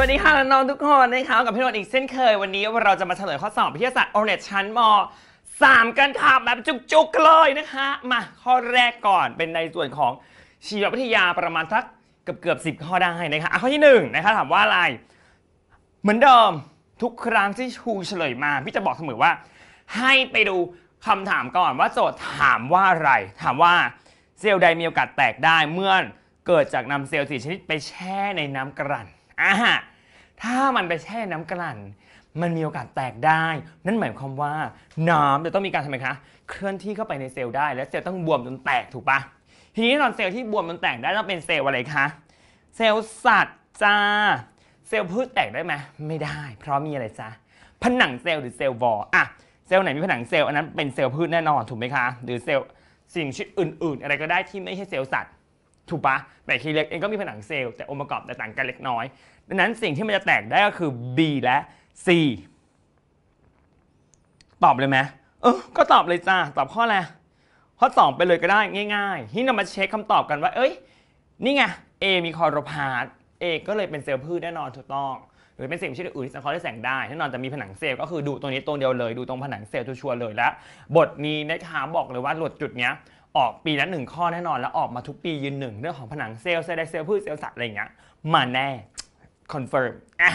วัสดีค่ะน้องทุกคนนะคะกับพี่นนท์อีกเช่นเคยวันนี้เราจะมาเฉลยข้อสอบวิทยาศาสตร์โอเน็ตชั้นม3กันค่ะแบบจุกๆเลยนะคะ มาข้อแรกก่อนเป็นในส่วนของชีววิทยาประมาณสักเกือบเกือบสิข้อได้นะคะข้อที่1นะคะถามว่าอะไร เหมือนเดิมทุกครั้งที่ชูเฉลยมา พี่จะบอกเสมอว่า ให้ไปดูคำถามก่อนว่าโจทย์ถามว่าอะไร ถามว่าเซลล์ใดมีโอกาสแตกได้เมื่อเกิดจากนำเซลล์สี่ชนิดไปแช่ในน้ำกรันอ่าถ้ามันไปแช่น้ำกลั่น มันมีโอกาสแตกได้ นั่นหมายความว่าน้ำจะต้องมีการทำไมคะ เคลื่อนที่เข้าไปในเซลล์ได้ และเซลล์ต้องบวมจนแตกถูกปะทีนี้ตอนเซลล์ที่บวมจนแตกได้ต้องเป็นเซลล์อะไรคะ เซลล์สัตว์จ้า เซลล์พืชแตกได้ไหมไม่ได้ เพราะมีอะไรจ้าผนังเซลล์หรือเซลล์วอลอะเซลล์ไหนมีผนังเซลล์อันนั้นเป็นเซลล์พืชแน่นอนถูกไหมคะ หรือเซลล์สิ่งชวิตอื่น ๆ อะไรก็ได้ที่ไม่ใช่เซลล์สัตว์ถูกปะแบคทีเรียเองก็มีผนังเซลล์แต่องค์ประกอบแตกต่างกันเล็กน้อย ดังนั้นสิ่งที่มันจะแตกได้ก็คือ B และ C ตอบเลยไหมเออ ก็ตอบเลยจ้าตอบข้ออะไร ข้อ 2 ไปเลยก็ได้ง่ายๆ ที่เรามาเช็คคำตอบกันว่าเอ้ย นี่ไง A มีคอโรพาส A ก็เลยเป็นเซลล์พืชแน่นอนถูกต้อง หรือเป็นสิ่งชีวิตอื่นที่สังเคราะห์ด้วยแสงได้แน่นอนแต่มีผนังเซลล์ก็คือดูตรงนี้ตรงเดียวเลยดูตรงผนังเซลล์ชัวร์เลยและบทนี้นะคะบอกเลยว่าหลุดจุดเนี้ยออกปีละหนึ่งข้อแน่นอนแล้วออกมาทุกปียืนหนึ่งเรื่องของผนังเซลล์เซลล์ไดเซลล์พืชเซลล์สัตว์อะไรเงี้ยมาแน่คอนเฟิร์มอ่ะ